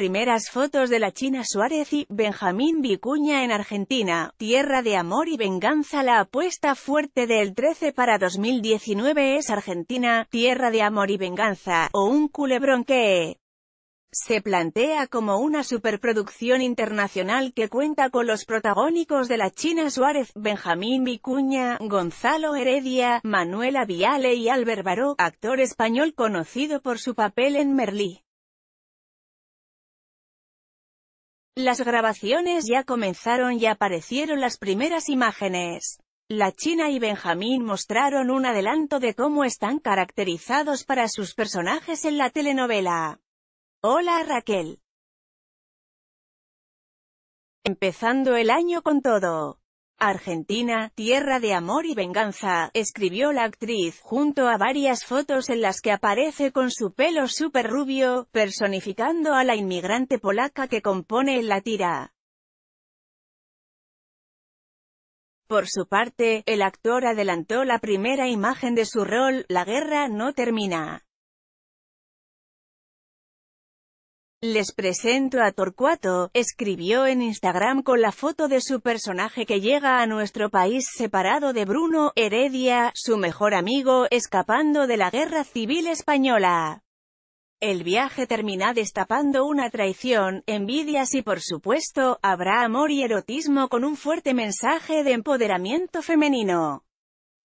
primeras fotos de la China Suárez y Benjamín Vicuña en Argentina, Tierra de Amor y Venganza La apuesta fuerte del 13 para 2019 es Argentina, Tierra de Amor y Venganza, o un culebrón que se plantea como una superproducción internacional que cuenta con los protagónicos de la China Suárez, Benjamín Vicuña, Gonzalo Heredia, Manuela Viale y Albert Baró, actor español conocido por su papel en Merlí. Las grabaciones ya comenzaron y aparecieron las primeras imágenes. La China y Benjamín mostraron un adelanto de cómo están caracterizados para sus personajes en la telenovela. Hola Raquel. Empezando el año con todo. Argentina, tierra de amor y venganza, escribió la actriz, junto a varias fotos en las que aparece con su pelo súper rubio, personificando a la inmigrante polaca que compone la tira. Por su parte, el actor adelantó la primera imagen de su rol, La guerra no termina. Les presento a Torcuato, escribió en Instagram con la foto de su personaje que llega a nuestro país separado de Bruno Heredia, su mejor amigo, escapando de la guerra civil española. El viaje termina destapando una traición, envidias y por supuesto, habrá amor y erotismo con un fuerte mensaje de empoderamiento femenino.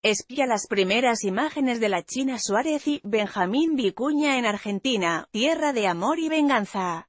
Espía las primeras imágenes de la China Suárez y Benjamín Vicuña en Argentina, tierra de amor y venganza.